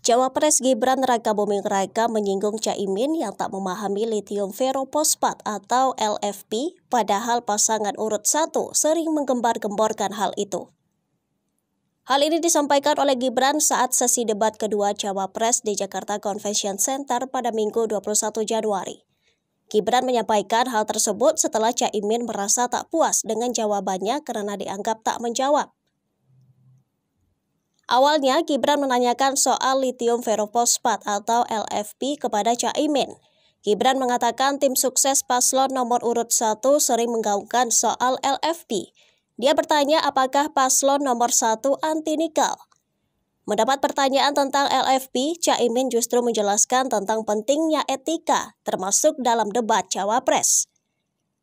Cawapres Gibran Raka Buming Raka menyinggung Caimin yang tak memahami lithium ferropospat atau LFP, padahal pasangan urut satu sering menggembar-gemborkan hal itu. Hal ini disampaikan oleh Gibran saat sesi debat kedua Cawapres di Jakarta Convention Center pada Minggu 21 Januari. Gibran menyampaikan hal tersebut setelah Caimin merasa tak puas dengan jawabannya karena dianggap tak menjawab. Awalnya, Gibran menanyakan soal litium ferrofosfat atau LFP kepada Caimin. Gibran mengatakan tim sukses paslon nomor urut 1 sering menggaungkan soal LFP. Dia bertanya apakah paslon nomor 1 anti nikel. Mendapat pertanyaan tentang LFP, Caimin justru menjelaskan tentang pentingnya etika, termasuk dalam debat cawapres.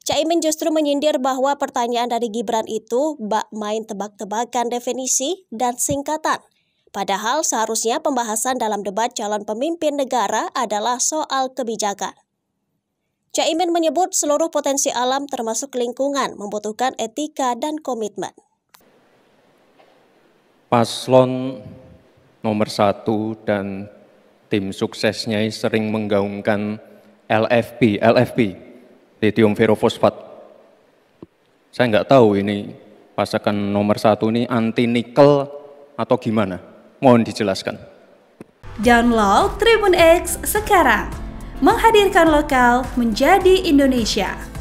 Caimin justru menyindir bahwa pertanyaan dari Gibran itu bak main tebak-tebakan definisi dan singkatan. Padahal seharusnya pembahasan dalam debat calon pemimpin negara adalah soal kebijakan. Caimin menyebut seluruh potensi alam termasuk lingkungan membutuhkan etika dan komitmen. Paslon nomor satu dan tim suksesnya sering menggaungkan LFP, LFP, litium ferrofosfat. Saya nggak tahu ini pasakan nomor satu ini anti nikel atau gimana. Mohon dijelaskan. Download Tribun X sekarang. Menghadirkan lokal menjadi Indonesia.